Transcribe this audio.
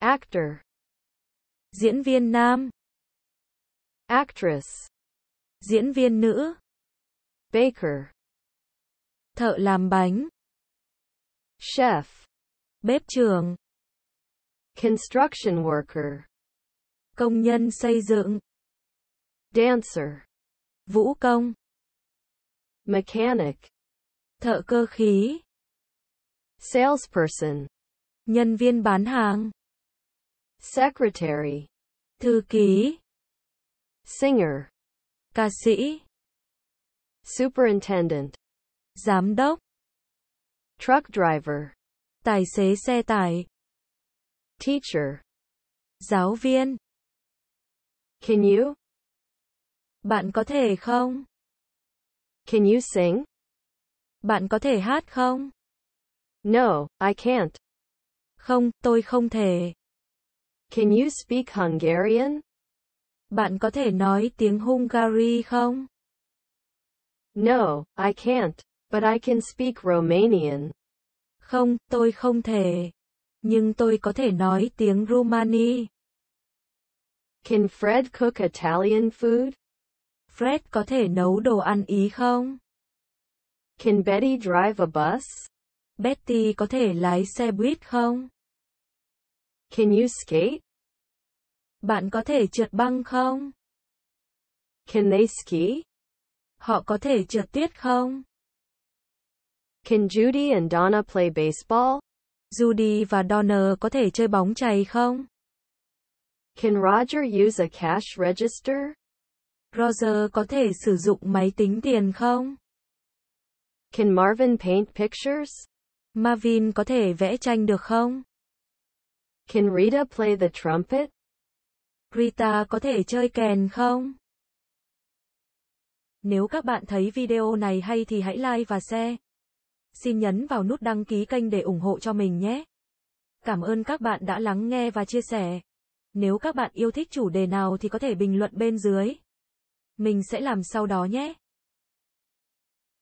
actor diễn viên nam actress diễn viên nữ baker thợ làm bánh chef bếp trường construction worker công nhân xây dựng dancer vũ công mechanic thợ cơ khí salesperson nhân viên bán hàng secretary, thư ký, singer, ca sĩ, superintendent, giám đốc, truck driver, tài xế xe tải, teacher, giáo viên. Can you? Bạn có thể không? Can you sing? Bạn có thể hát không? No, I can't. Không, tôi không thể. Can you speak Hungarian? Bạn có thể nói tiếng Hungary không? No, I can't, but I can speak Romanian. Không, tôi không thể. Nhưng tôi có thể nói tiếng Rumani. Can Fred cook Italian food? Fred có thể nấu đồ ăn Ý không? Can Betty drive a bus? Betty có thể lái xe buýt không? Can you skate? Bạn có thể trượt băng không? Can they ski? Họ có thể trượt tuyết không? Can Judy and Donna play baseball? Judy và Donna có thể chơi bóng chày không? Can Roger use a cash register? Roger có thể sử dụng máy tính tiền không? Can Marvin paint pictures? Marvin có thể vẽ tranh được không? Can Rita play the trumpet? Rita có thể chơi kèn không? Nếu các bạn thấy video này hay thì hãy like và share. Xin nhấn vào nút đăng ký kênh để ủng hộ cho mình nhé. Cảm ơn các bạn đã lắng nghe và chia sẻ. Nếu các bạn yêu thích chủ đề nào thì có thể bình luận bên dưới. Mình sẽ làm sau đó nhé.